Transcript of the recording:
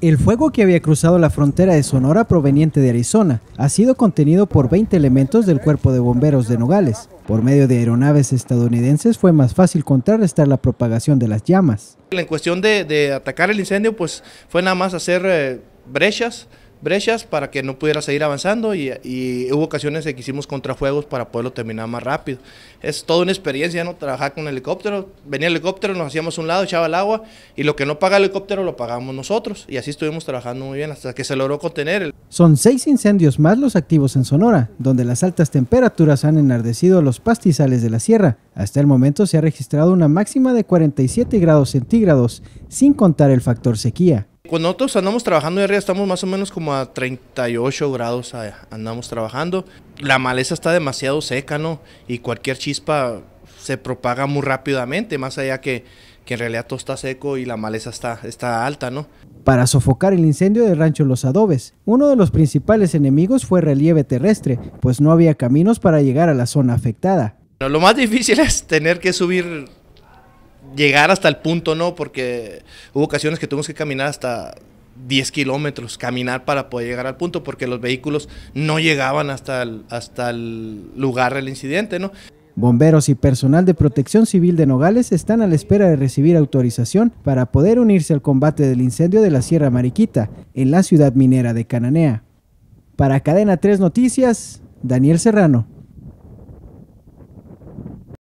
El fuego que había cruzado la frontera de Sonora proveniente de Arizona ha sido contenido por 20 elementos del Cuerpo de Bomberos de Nogales. Por medio de aeronaves estadounidenses fue más fácil contrarrestar la propagación de las llamas. En cuestión de, atacar el incendio, pues fue nada más hacer eh, brechas, brechas para que no pudiera seguir avanzando y, hubo ocasiones en que hicimos contrafuegos para poderlo terminar más rápido. Es toda una experiencia, ¿no? Trabajar con helicóptero, venía el helicóptero, nos hacíamos un lado, echaba el agua y lo que no paga el helicóptero lo pagamos nosotros y así estuvimos trabajando muy bien hasta que se logró contener. El... Son seis incendios más los activos en Sonora, donde las altas temperaturas han enardecido los pastizales de la sierra. Hasta el momento se ha registrado una máxima de 47 grados centígrados, sin contar el factor sequía cuando nosotros andamos trabajando de arriba, estamos más o menos como a 38 grados andamos trabajando. La maleza está demasiado seca, ¿no? Y cualquier chispa se propaga muy rápidamente, más allá que, que en realidad todo está seco y la maleza está, está alta, ¿no? Para sofocar el incendio del rancho Los Adobes, uno de los principales enemigos fue relieve terrestre, pues no había caminos para llegar a la zona afectada. lo más difícil es tener que subir llegar hasta el punto, ¿no? Porque hubo ocasiones que tuvimos que caminar hasta 10 kilómetros, caminar para poder llegar al punto, porque los vehículos no llegaban hasta el, hasta el lugar del incidente, ¿no? Bomberos y personal de protección civil de Nogales están a la espera de recibir autorización para poder unirse al combate del incendio de la Sierra Mariquita, en la ciudad minera de Cananea. Para Cadena 3 Noticias, Daniel Serrano.